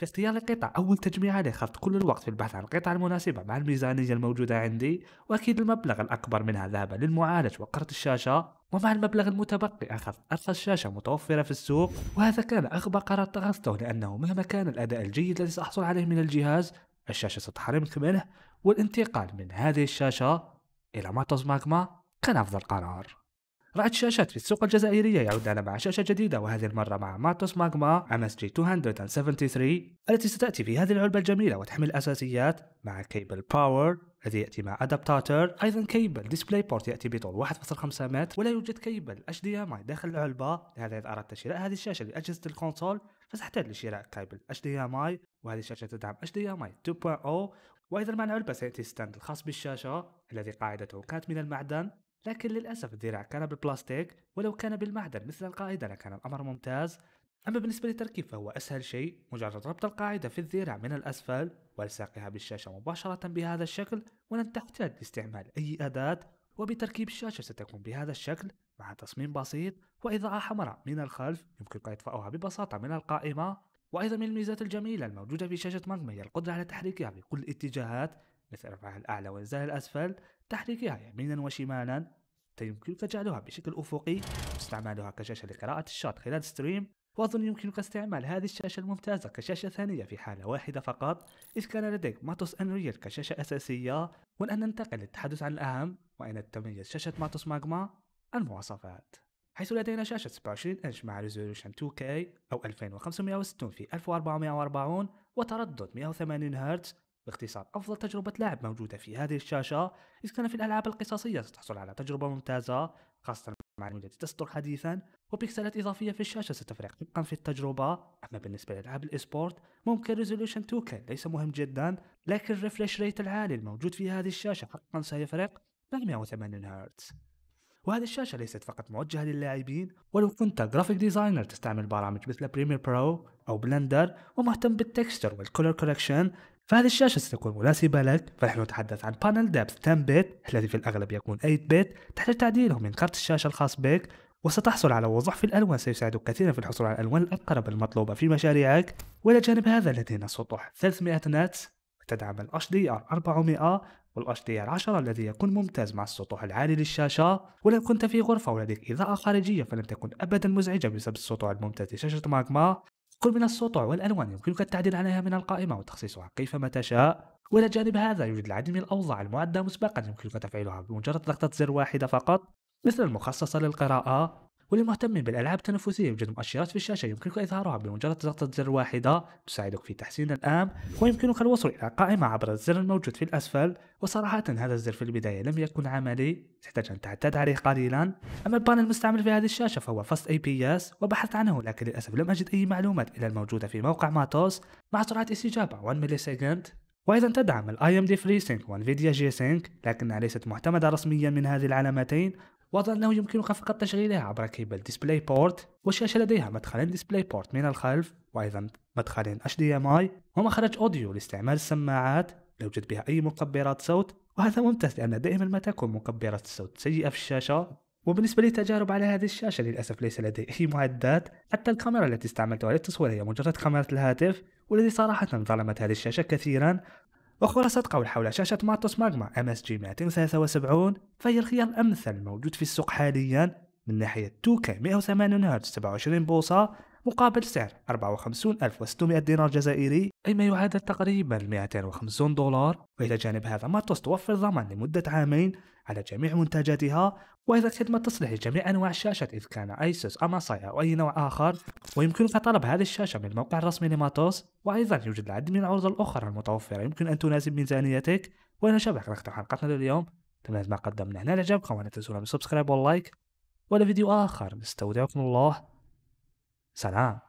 في اختيار القطع أول تجميع عليه خفت كل الوقت في البحث عن القطع المناسبة مع الميزانية الموجودة عندي وأكيد المبلغ الأكبر منها ذهب للمعالج وكرت الشاشة ومع المبلغ المتبقي أخذت أرخص شاشة متوفرة في السوق وهذا كان أغبى قرار اتخذته لأنه مهما كان الأداء الجيد الذي سأحصل عليه من الجهاز الشاشة ستحرمك منه والانتقال من هذه الشاشة إلى ماتوز ماجما كان أفضل قرار رأت شاشات في السوق الجزائرية يعود لنا مع شاشة جديدة وهذه المرة مع ماتوس ماغما ام اس جي 273 التي ستأتي في هذه العلبة الجميلة وتحمل الأساسيات مع كيبل باور الذي يأتي مع أدابتاتر أيضا كيبل ديسبلاي بورت يأتي بطول 1.5 متر ولا يوجد كيبل HDMI داخل العلبة لهذا إذا أردت شراء هذه الشاشة لأجهزة الكونسول فستحتاج لشراء كيبل HDMI وهذه الشاشة تدعم HDMI 2.0 وأيضا مع العلبة سيأتي ستاند الخاص بالشاشة الذي قاعدته كانت من المعدن لكن للأسف الذراع كان بالبلاستيك ولو كان بالمعدن مثل القاعدة لكان الأمر ممتاز أما بالنسبة للتركيب فهو أسهل شيء مجرد ربط القاعدة في الذراع من الأسفل والساقها بالشاشة مباشرة بهذا الشكل ولن تحتاج لاستعمال أي أداة وبتركيب الشاشة ستكون بهذا الشكل مع تصميم بسيط وإضاءة حمراء من الخلف يمكنك إطفاؤها ببساطة من القائمة وأيضا من الميزات الجميلة الموجودة في شاشة ماجما هي القدرة على تحريكها بكل الاتجاهات مثل رفعها الأعلى وإنزالها الأسفل تحريكها يمينا وشمالا يمكنك جعلها بشكل أفقي واستعمالها كشاشة لقراءة الشات خلال ستريم وأظن يمكنك استعمال هذه الشاشة الممتازة كشاشة ثانية في حالة واحدة فقط إذ كان لديك ماتوس أنريل كشاشة أساسية والآن ننتقل للتحدث عن الأهم وأين تميز شاشة ماتوس ماجما المواصفات حيث لدينا شاشة 27 إنش مع ريزولوشن 2K أو 2560 في 1440 وتردد 180 هرتز باختصار أفضل تجربة لاعب موجودة في هذه الشاشة اذا كان في الألعاب القصصية ستحصل على تجربة ممتازة خاصة مع التي تصدر حديثا وبكسلات إضافية في الشاشة ستفرق حقا في التجربة أما بالنسبة لألعاب الإسبورت ممكن ريزولوشن 2K ليس مهم جدا لكن الريفرش ريت العالي الموجود في هذه الشاشة حقا سيفرق ب 180 هرتز وهذه الشاشة ليست فقط موجهة للاعبين ولو كنت جرافيك ديزاينر تستعمل برامج مثل بريمير برو أو بلندر ومهتم بالتكستر والكولر كوركشن فهذه الشاشة ستكون مناسبة لك فنحن نتحدث عن بانل دابث 10 بيت الذي في الأغلب يكون 8 بيت تحتاج تعديله من كارت الشاشة الخاص بك وستحصل على وضوح في الألوان سيساعدك كثيرا في الحصول على الألوان الأقرب المطلوبة في مشاريعك وإلى جانب هذا لدينا سطوح 300 نات تدعم ال HDR 400 وال HDR 10 الذي يكون ممتاز مع السطوح العالي للشاشة ولو كنت في غرفة ولديك إضاءة خارجية فلن تكون أبدا مزعجة بسبب السطوع الممتاز لشاشة ماجما كل من السطوع والألوان يمكنك التعديل عليها من القائمة وتخصيصها كيفما تشاء وإلى جانب هذا يوجد العديد من الأوضاع المعدة مسبقا يمكنك تفعيلها بمجرد ضغطة زر واحدة فقط مثل المخصصة للقراءة وللمهتمين بالألعاب التنفسيه يوجد مؤشرات في الشاشة يمكنك إظهارها بمجرد ضغطة زر واحدة تساعدك في تحسين الام ويمكنك الوصول إلى قائمة عبر الزر الموجود في الأسفل وصراحة هذا الزر في البداية لم يكن عملي تحتاج أن تعتاد عليه قليلا أما البانل المستعمل في هذه الشاشة فهو فاست اي بي اس وبحثت عنه لكن للأسف لم أجد أي معلومات إلا الموجودة في موقع ماتوس مع سرعة استجابة 1 ملي سكند وايضا تدعم الاي ام دي فري سينك وانفيديا جي سينك لكنها ليست معتمده رسميا من هذه العلامتين وضع أنه يمكنك فقط تشغيلها عبر كيبل ديسبلاي بورت والشاشة لديها مدخلين ديسبلاي بورت من الخلف وأيضا مدخلين HDMI ومخرج أوديو لاستعمال السماعات لا يوجد بها أي مكبرات صوت وهذا ممتاز لأن دائما ما تكون مكبرات الصوت سيئة في الشاشة وبالنسبة للتجارب على هذه الشاشة للأسف ليس لدي أي معدات حتى الكاميرا التي استعملتها للتصوير هي مجرد كاميرا الهاتف والذي صراحة ظلمت هذه الشاشة كثيرا أخرى قول حول شاشة ماتوس ماغما ام اس جي 273 فهي الخيار الأمثل الموجود في السوق حاليا من ناحية 2K 180 هرتز 27 بوصة مقابل سعر 54600 دينار جزائري أي ما يعادل تقريبا 250 دولار وإلى جانب هذا ماتوس توفر ضمان لمدة عامين على جميع منتجاتها وإذا خدمة تصلح لجميع أنواع الشاشة إذ كان أيسوس أماساي أو أي نوع آخر ويمكنك طلب هذه الشاشة من الموقع الرسمي لماتوس وأيضا يوجد العديد من العروض الأخرى المتوفرة يمكن أن تناسب ميزانيتك ونشبع نختم حلقتنا لليوم تمنى ما قدمنا هنا لعجبكم ولا تنسونا بالسبسكرايب واللايك ولا فيديو آخر نستودعكم الله 啥呢？